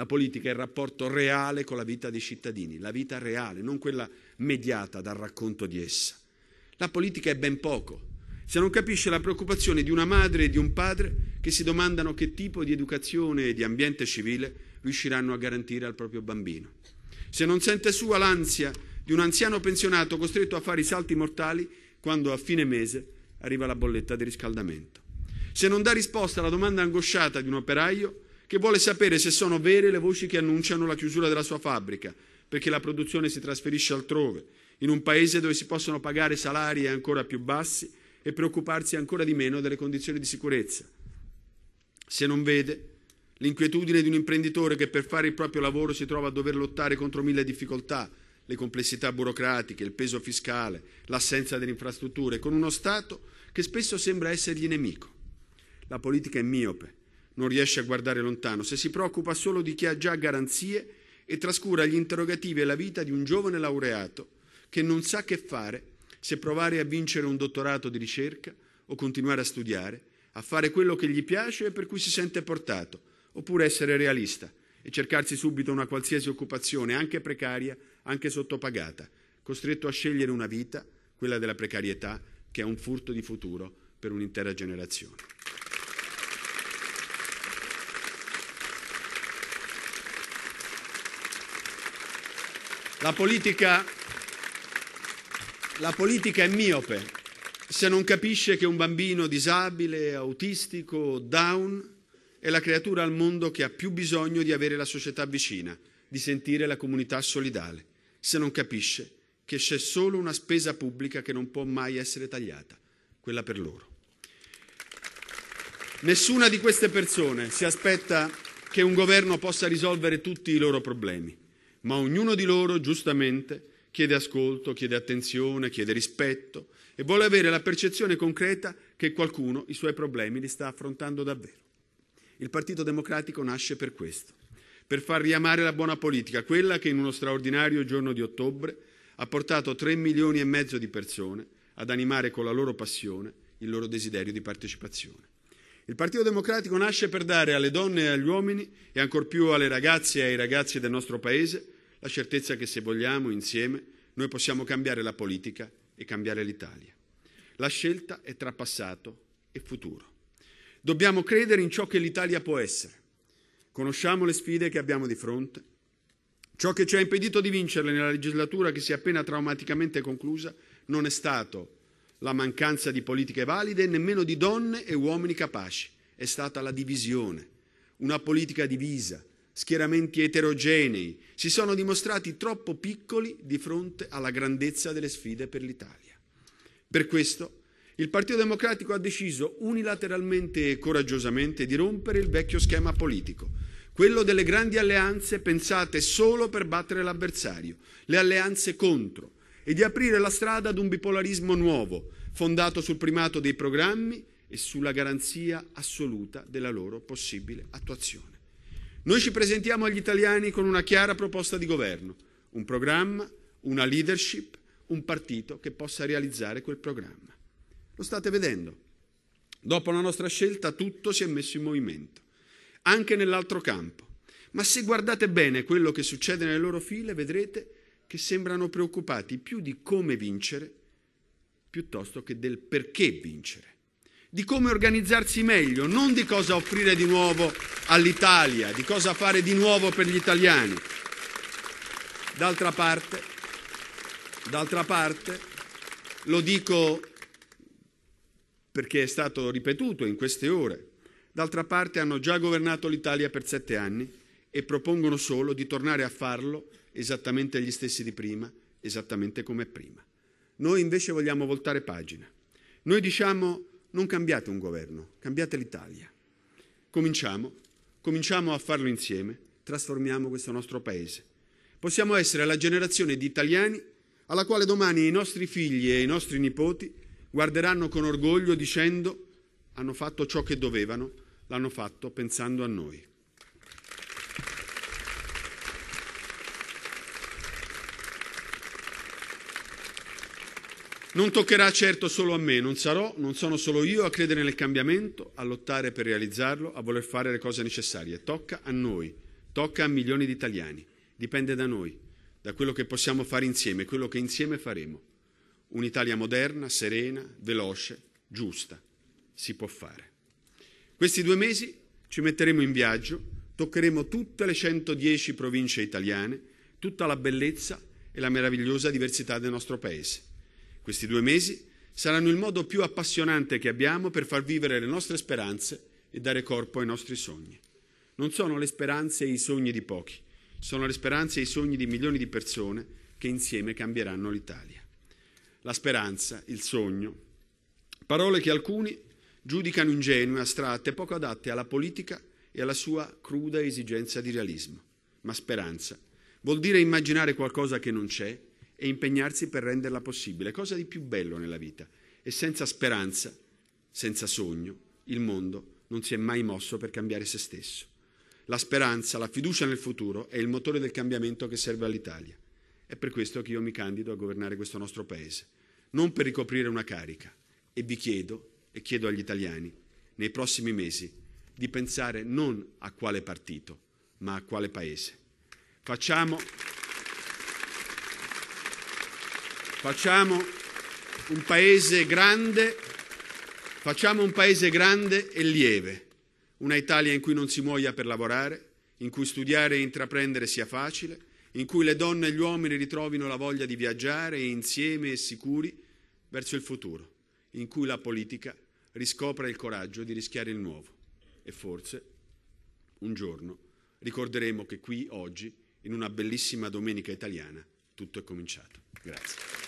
La politica è il rapporto reale con la vita dei cittadini, la vita reale, non quella mediata dal racconto di essa. La politica è ben poco, se non capisce la preoccupazione di una madre e di un padre che si domandano che tipo di educazione e di ambiente civile riusciranno a garantire al proprio bambino. Se non sente sua l'ansia di un anziano pensionato costretto a fare i salti mortali quando a fine mese arriva la bolletta di riscaldamento. Se non dà risposta alla domanda angosciata di un operaio che vuole sapere se sono vere le voci che annunciano la chiusura della sua fabbrica, perché la produzione si trasferisce altrove, in un paese dove si possono pagare salari ancora più bassi e preoccuparsi ancora di meno delle condizioni di sicurezza. Se non vede l'inquietudine di un imprenditore che per fare il proprio lavoro si trova a dover lottare contro mille difficoltà, le complessità burocratiche, il peso fiscale, l'assenza delle infrastrutture, con uno Stato che spesso sembra essergli nemico. La politica è miope non riesce a guardare lontano, se si preoccupa solo di chi ha già garanzie e trascura gli interrogativi e la vita di un giovane laureato che non sa che fare se provare a vincere un dottorato di ricerca o continuare a studiare, a fare quello che gli piace e per cui si sente portato, oppure essere realista e cercarsi subito una qualsiasi occupazione, anche precaria, anche sottopagata, costretto a scegliere una vita, quella della precarietà, che è un furto di futuro per un'intera generazione. La politica, la politica è miope se non capisce che un bambino disabile, autistico, down è la creatura al mondo che ha più bisogno di avere la società vicina, di sentire la comunità solidale, se non capisce che c'è solo una spesa pubblica che non può mai essere tagliata, quella per loro. Nessuna di queste persone si aspetta che un governo possa risolvere tutti i loro problemi ma ognuno di loro giustamente chiede ascolto, chiede attenzione, chiede rispetto e vuole avere la percezione concreta che qualcuno i suoi problemi li sta affrontando davvero. Il Partito Democratico nasce per questo, per far riamare la buona politica, quella che in uno straordinario giorno di ottobre ha portato 3 milioni e mezzo di persone ad animare con la loro passione il loro desiderio di partecipazione. Il Partito Democratico nasce per dare alle donne e agli uomini, e ancor più alle ragazze e ai ragazzi del nostro Paese, la certezza che se vogliamo insieme noi possiamo cambiare la politica e cambiare l'Italia. La scelta è tra passato e futuro. Dobbiamo credere in ciò che l'Italia può essere. Conosciamo le sfide che abbiamo di fronte. Ciò che ci ha impedito di vincerle nella legislatura che si è appena traumaticamente conclusa non è stato la mancanza di politiche valide, e nemmeno di donne e uomini capaci. È stata la divisione, una politica divisa, schieramenti eterogenei, si sono dimostrati troppo piccoli di fronte alla grandezza delle sfide per l'Italia. Per questo il Partito Democratico ha deciso unilateralmente e coraggiosamente di rompere il vecchio schema politico, quello delle grandi alleanze pensate solo per battere l'avversario, le alleanze contro, e di aprire la strada ad un bipolarismo nuovo, fondato sul primato dei programmi e sulla garanzia assoluta della loro possibile attuazione. Noi ci presentiamo agli italiani con una chiara proposta di governo, un programma, una leadership, un partito che possa realizzare quel programma. Lo state vedendo. Dopo la nostra scelta tutto si è messo in movimento, anche nell'altro campo. Ma se guardate bene quello che succede nelle loro file, vedrete che sembrano preoccupati più di come vincere piuttosto che del perché vincere di come organizzarsi meglio, non di cosa offrire di nuovo all'Italia, di cosa fare di nuovo per gli italiani. D'altra parte, d'altra parte lo dico perché è stato ripetuto in queste ore, d'altra parte hanno già governato l'Italia per sette anni e propongono solo di tornare a farlo esattamente gli stessi di prima, esattamente come prima. Noi invece vogliamo voltare pagina. Noi diciamo non cambiate un governo, cambiate l'Italia. Cominciamo, cominciamo a farlo insieme, trasformiamo questo nostro paese. Possiamo essere la generazione di italiani alla quale domani i nostri figli e i nostri nipoti guarderanno con orgoglio dicendo hanno fatto ciò che dovevano, l'hanno fatto pensando a noi. Non toccherà certo solo a me, non sarò, non sono solo io a credere nel cambiamento, a lottare per realizzarlo, a voler fare le cose necessarie. Tocca a noi, tocca a milioni di italiani, dipende da noi, da quello che possiamo fare insieme, quello che insieme faremo. Un'Italia moderna, serena, veloce, giusta, si può fare. Questi due mesi ci metteremo in viaggio, toccheremo tutte le 110 province italiane, tutta la bellezza e la meravigliosa diversità del nostro Paese questi due mesi saranno il modo più appassionante che abbiamo per far vivere le nostre speranze e dare corpo ai nostri sogni. Non sono le speranze e i sogni di pochi, sono le speranze e i sogni di milioni di persone che insieme cambieranno l'Italia. La speranza, il sogno, parole che alcuni giudicano ingenue, astratte, poco adatte alla politica e alla sua cruda esigenza di realismo. Ma speranza vuol dire immaginare qualcosa che non c'è e impegnarsi per renderla possibile. Cosa di più bello nella vita? E senza speranza, senza sogno, il mondo non si è mai mosso per cambiare se stesso. La speranza, la fiducia nel futuro è il motore del cambiamento che serve all'Italia. È per questo che io mi candido a governare questo nostro Paese, non per ricoprire una carica. E vi chiedo, e chiedo agli italiani, nei prossimi mesi, di pensare non a quale partito, ma a quale Paese. Facciamo... Facciamo un paese grande, facciamo un paese grande e lieve, una Italia in cui non si muoia per lavorare, in cui studiare e intraprendere sia facile, in cui le donne e gli uomini ritrovino la voglia di viaggiare insieme e sicuri verso il futuro, in cui la politica riscopra il coraggio di rischiare il nuovo e forse un giorno ricorderemo che qui oggi, in una bellissima domenica italiana, tutto è cominciato. Grazie.